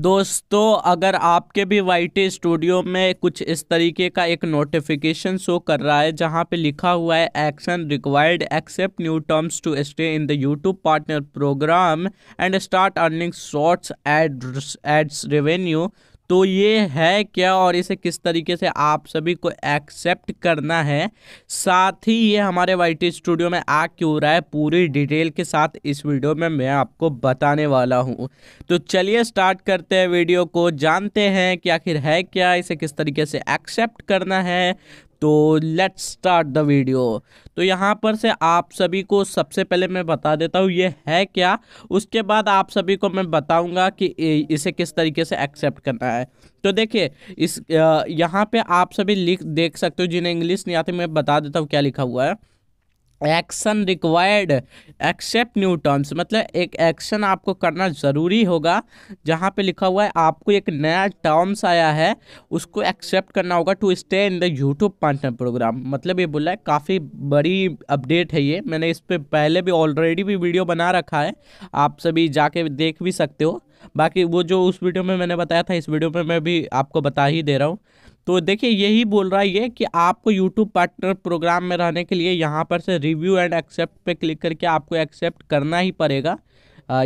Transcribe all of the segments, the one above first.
दोस्तों अगर आपके भी वाई स्टूडियो में कुछ इस तरीके का एक नोटिफिकेशन शो कर रहा है जहां पे लिखा हुआ है action required accept new terms to stay in the YouTube partner program and start earning shorts ads ads revenue तो ये है क्या और इसे किस तरीके से आप सभी को एक्सेप्ट करना है साथ ही ये हमारे वाई स्टूडियो में आ क्यों रहा है पूरी डिटेल के साथ इस वीडियो में मैं आपको बताने वाला हूँ तो चलिए स्टार्ट करते हैं वीडियो को जानते हैं कि आखिर है क्या इसे किस तरीके से एक्सेप्ट करना है तो लेट्स स्टार्ट द वीडियो तो यहाँ पर से आप सभी को सबसे पहले मैं बता देता हूँ ये है क्या उसके बाद आप सभी को मैं बताऊँगा कि इसे किस तरीके से एक्सेप्ट करना है तो देखिए इस यहाँ पे आप सभी लिख देख सकते हो जिन्हें इंग्लिश नहीं आती मैं बता देता हूँ क्या लिखा हुआ है action required accept new terms मतलब एक एक्शन आपको करना ज़रूरी होगा जहाँ पे लिखा हुआ है आपको एक नया टर्म्स आया है उसको एक्सेप्ट करना होगा to stay in the YouTube partner program मतलब ये बोला है काफ़ी बड़ी अपडेट है ये मैंने इस पर पहले भी ऑलरेडी भी वीडियो बना रखा है आप सभी जाके देख भी सकते हो बाकी वो जो उस वीडियो में मैंने बताया था इस वीडियो में मैं भी आपको बता ही दे रहा हूँ तो देखिए यही बोल रहा है ये कि आपको यूट्यूब पार्टनर प्रोग्राम में रहने के लिए यहाँ पर से रिव्यू एंड एक्सेप्ट पे क्लिक करके आपको एक्सेप्ट करना ही पड़ेगा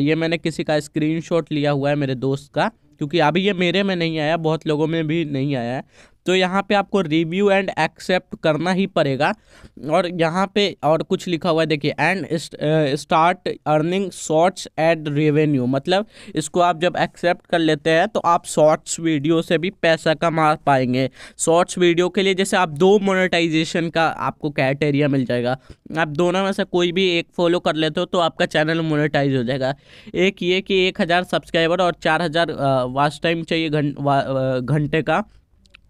ये मैंने किसी का स्क्रीनशॉट लिया हुआ है मेरे दोस्त का क्योंकि अभी ये मेरे में नहीं आया बहुत लोगों में भी नहीं आया है तो यहाँ पे आपको रिव्यू एंड एक्सेप्ट करना ही पड़ेगा और यहाँ पे और कुछ लिखा हुआ है देखिए and start earning shorts ad revenue मतलब इसको आप जब एक्सेप्ट कर लेते हैं तो आप शॉर्ट्स वीडियो से भी पैसा कमा पाएंगे शॉर्ट्स वीडियो के लिए जैसे आप दो मोनेटाइजेशन का आपको क्राइटेरिया मिल जाएगा आप दोनों में से कोई भी एक फॉलो कर लेते हो तो आपका चैनल मोनेटाइज हो जाएगा एक ये कि एक हज़ार सब्सक्राइबर और चार हज़ार वास्ट टाइम चाहिए घंटे गं, का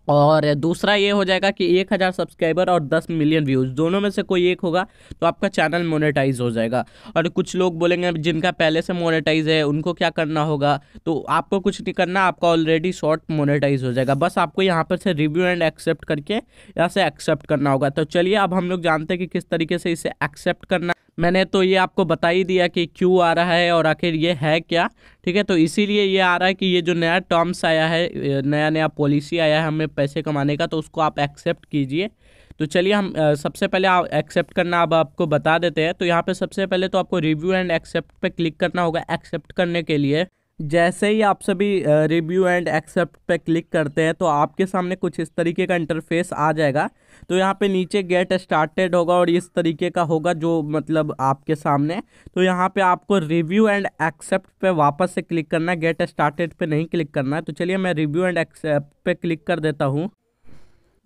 और दूसरा ये हो जाएगा कि एक हज़ार सब्सक्राइबर और दस मिलियन व्यूज़ दोनों में से कोई एक होगा तो आपका चैनल मोनेटाइज हो जाएगा और कुछ लोग बोलेंगे जिनका पहले से मोनेटाइज है उनको क्या करना होगा तो आपको कुछ नहीं करना आपका ऑलरेडी शॉर्ट मोनेटाइज हो जाएगा बस आपको यहाँ पर से रिव्यू एंड एक्सेप्ट करके यहाँ से एक्सेप्ट करना होगा तो चलिए अब हम लोग जानते हैं कि किस तरीके से इसे एक्सेप्ट करना मैंने तो ये आपको बता ही दिया कि क्यों आ रहा है और आखिर ये है क्या ठीक है तो इसीलिए ये आ रहा है कि ये जो नया टर्म्स आया है नया नया पॉलिसी आया है हमें पैसे कमाने का तो उसको आप एक्सेप्ट कीजिए तो चलिए हम सबसे पहले आप एक्सेप्ट करना अब आपको बता देते हैं तो यहाँ पे सबसे पहले तो आपको रिव्यू एंड एक्सेप्ट पे क्लिक करना होगा एक्सेप्ट करने के लिए जैसे ही आप सभी रिव्यू एंड एक्सेप्ट पे क्लिक करते हैं तो आपके सामने कुछ इस तरीके का इंटरफेस आ जाएगा तो यहाँ पे नीचे गेट स्टार्टेड होगा और इस तरीके का होगा जो मतलब आपके सामने तो यहाँ पे आपको रिव्यू एंड एक्सेप्ट पे वापस से क्लिक करना है गेट स्टार्टेड पे नहीं क्लिक करना है तो चलिए मैं रिव्यू एंड एक्सेप्ट पे क्लिक कर देता हूँ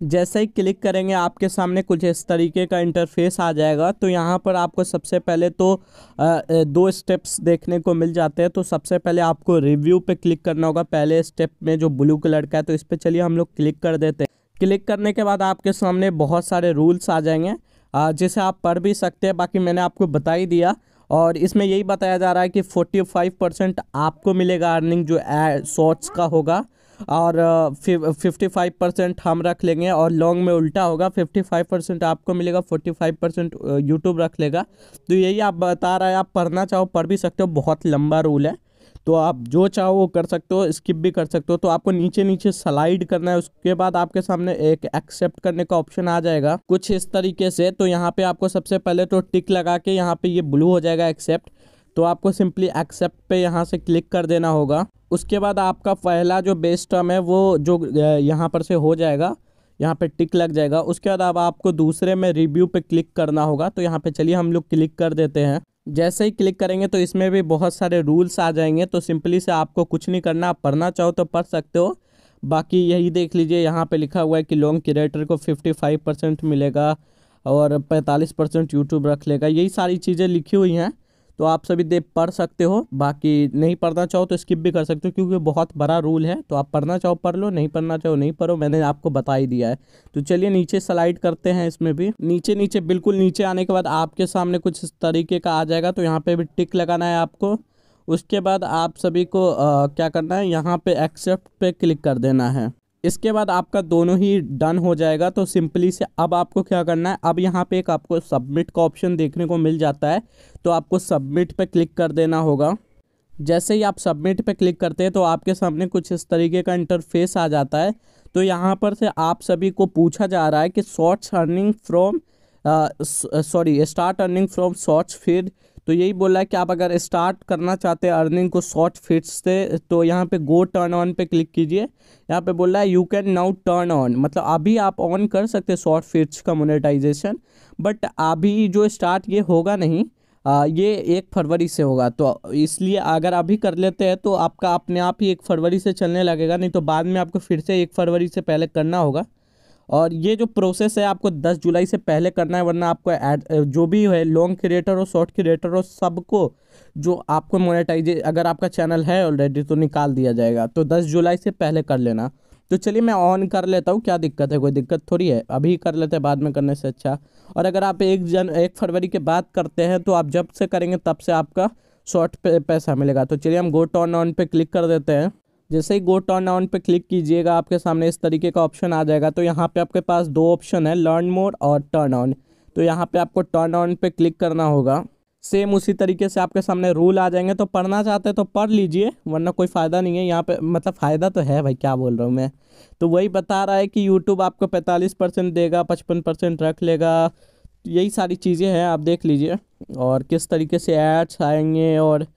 जैसे ही क्लिक करेंगे आपके सामने कुछ इस तरीके का इंटरफेस आ जाएगा तो यहाँ पर आपको सबसे पहले तो दो स्टेप्स देखने को मिल जाते हैं तो सबसे पहले आपको रिव्यू पे क्लिक करना होगा पहले स्टेप में जो ब्लू कलर का है तो इस पर चलिए हम लोग क्लिक कर देते हैं क्लिक करने के बाद आपके सामने बहुत सारे रूल्स आ जाएंगे जिसे आप पढ़ भी सकते हैं बाकी मैंने आपको बता ही दिया और इसमें यही बताया जा रहा है कि 45 परसेंट आपको मिलेगा अर्निंग जो शॉर्ट्स का होगा और फिफ्टी फाइव परसेंट हम रख लेंगे और लॉन्ग में उल्टा होगा फिफ्टी फाइव परसेंट आपको मिलेगा फोर्टी फाइव परसेंट यूट्यूब रख लेगा तो यही आप बता रहा है आप पढ़ना चाहो पढ़ भी सकते हो बहुत लंबा रूल है तो आप जो चाहो वो कर सकते हो स्किप भी कर सकते हो तो आपको नीचे नीचे स्लाइड करना है उसके बाद आपके सामने एक एक्सेप्ट करने का ऑप्शन आ जाएगा कुछ इस तरीके से तो यहाँ पे आपको सबसे पहले तो टिक लगा के यहाँ पे ये ब्लू हो जाएगा एक्सेप्ट तो आपको सिंपली एक्सेप्ट पे यहाँ से क्लिक कर देना होगा उसके बाद आपका पहला जो बेस टर्म है वो जो यहाँ पर से हो जाएगा यहाँ पे टिक लग जाएगा उसके बाद अब आपको दूसरे में रिव्यू पे क्लिक करना होगा तो यहाँ पे चलिए हम लोग क्लिक कर देते हैं जैसे ही क्लिक करेंगे तो इसमें भी बहुत सारे रूल्स आ जाएंगे तो सिंपली से आपको कुछ नहीं करना आप पढ़ना चाहो तो पढ़ सकते हो बाकी यही देख लीजिए यहाँ पे लिखा हुआ है कि लॉन्ग क्रिएटर को फिफ्टी परसेंट मिलेगा और पैंतालीस परसेंट यूट्यूब रख लेगा यही सारी चीज़ें लिखी हुई हैं तो आप सभी देव पढ़ सकते हो बाकी नहीं पढ़ना चाहो तो स्किप भी कर सकते हो क्योंकि बहुत बड़ा रूल है तो आप पढ़ना चाहो पढ़ लो नहीं पढ़ना चाहो नहीं पढ़ो मैंने आपको बता ही दिया है तो चलिए नीचे स्लाइड करते हैं इसमें भी नीचे नीचे बिल्कुल नीचे आने के बाद आपके सामने कुछ इस तरीके का आ जाएगा तो यहाँ पर भी टिक लगाना है आपको उसके बाद आप सभी को आ, क्या करना है यहाँ पर एक्सेप्ट पे क्लिक कर देना है इसके बाद आपका दोनों ही डन हो जाएगा तो सिंपली से अब आपको क्या करना है अब यहाँ पे एक आपको सबमिट का ऑप्शन देखने को मिल जाता है तो आपको सबमिट पे क्लिक कर देना होगा जैसे ही आप सबमिट पे क्लिक करते हैं तो आपके सामने कुछ इस तरीके का इंटरफेस आ जाता है तो यहाँ पर से आप सभी को पूछा जा रहा है कि shorts earning from sorry start earning from shorts फिर तो यही बोला है कि आप अगर स्टार्ट करना चाहते हैं अर्निंग को शॉर्ट फिट से तो यहाँ पे गो टर्न ऑन पे क्लिक कीजिए यहाँ पे बोल रहा है you can now turn on मतलब अभी आप ऑन कर सकते हैं शॉर्ट फिट्स का मोनेटाइजेशन बट अभी जो स्टार्ट ये होगा नहीं आ, ये एक फरवरी से होगा तो इसलिए अगर अभी कर लेते हैं तो आपका अपने आप ही एक फरवरी से चलने लगेगा नहीं तो बाद में आपको फिर से एक फरवरी से पहले करना होगा और ये जो प्रोसेस है आपको 10 जुलाई से पहले करना है वरना आपको एड जो भी है लॉन्ग क्रिएटर हो शॉर्ट क्रिएटर हो सबको जो आपको मोनेटाइज अगर आपका चैनल है ऑलरेडी तो निकाल दिया जाएगा तो 10 जुलाई से पहले कर लेना तो चलिए मैं ऑन कर लेता हूँ क्या दिक्कत है कोई दिक्कत थोड़ी है अभी कर लेते हैं बाद में करने से अच्छा और अगर आप एक जन एक फरवरी के बाद करते हैं तो आप जब से करेंगे तब से आपका शॉर्ट पे पैसा मिलेगा तो चलिए हम गोट ऑन ऑन पर क्लिक कर देते हैं जैसे ही गो टर्न ऑन पे क्लिक कीजिएगा आपके सामने इस तरीके का ऑप्शन आ जाएगा तो यहाँ पे आपके पास दो ऑप्शन है लर्न मोड और टर्न ऑन तो यहाँ पे आपको टर्न ऑन पे क्लिक करना होगा सेम उसी तरीके से आपके सामने रूल आ जाएंगे तो पढ़ना चाहते हैं तो पढ़ लीजिए वरना कोई फ़ायदा नहीं है यहाँ पे मतलब फ़ायदा तो है भाई क्या बोल रहा हूँ मैं तो वही बता रहा है कि यूट्यूब आपको पैंतालीस परसेंट देगा पचपन परसेंट रख लेगा यही सारी चीज़ें हैं आप देख लीजिए और किस तरीके से एड्स आएंगे और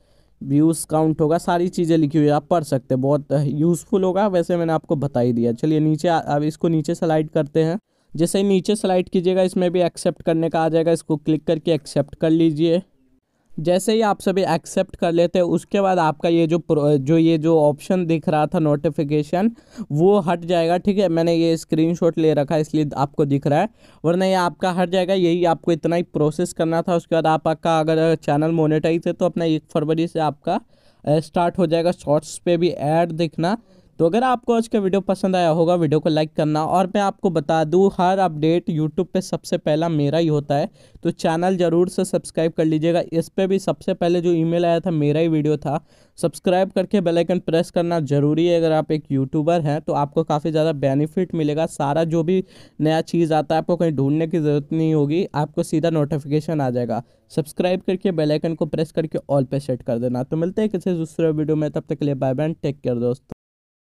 व्यूज़ काउंट होगा सारी चीज़ें लिखी हुई है आप पढ़ सकते हैं बहुत यूज़फुल होगा वैसे मैंने आपको बता ही दिया चलिए नीचे अब इसको नीचे स्लाइड करते हैं जैसे ही नीचे स्लाइड कीजिएगा इसमें भी एक्सेप्ट करने का आ जाएगा इसको क्लिक करके एक्सेप्ट कर लीजिए जैसे ही आप सभी एक्सेप्ट कर लेते हैं उसके बाद आपका ये जो जो ये जो ऑप्शन दिख रहा था नोटिफिकेशन वो हट जाएगा ठीक है मैंने ये स्क्रीनशॉट ले रखा है इसलिए आपको दिख रहा है वरना ये आपका हट जाएगा यही आपको इतना ही प्रोसेस करना था उसके बाद आपका अगर चैनल मोनिटाइज है तो अपना एक फरवरी से आपका स्टार्ट हो जाएगा शॉर्ट्स पर भी ऐड दिखना तो अगर आपको आज का वीडियो पसंद आया होगा वीडियो को लाइक करना और मैं आपको बता दूँ हर अपडेट यूट्यूब पे सबसे पहला मेरा ही होता है तो चैनल ज़रूर से सब्सक्राइब कर लीजिएगा इस पर भी सबसे पहले जो ईमेल आया था मेरा ही वीडियो था सब्सक्राइब करके बेलाइकन प्रेस करना ज़रूरी है अगर आप एक यूट्यूबर हैं तो आपको काफ़ी ज़्यादा बेनिफिट मिलेगा सारा जो भी नया चीज़ आता है आपको कहीं ढूंढने की ज़रूरत नहीं होगी आपको सीधा नोटिफिकेशन आ जाएगा सब्सक्राइब करके बेल आइकन को प्रेस करके ऑल पे सेट कर देना तो मिलते हैं किसी दूसरे वीडियो में तब तक के लिए बाय बाय टेक केयर दोस्तों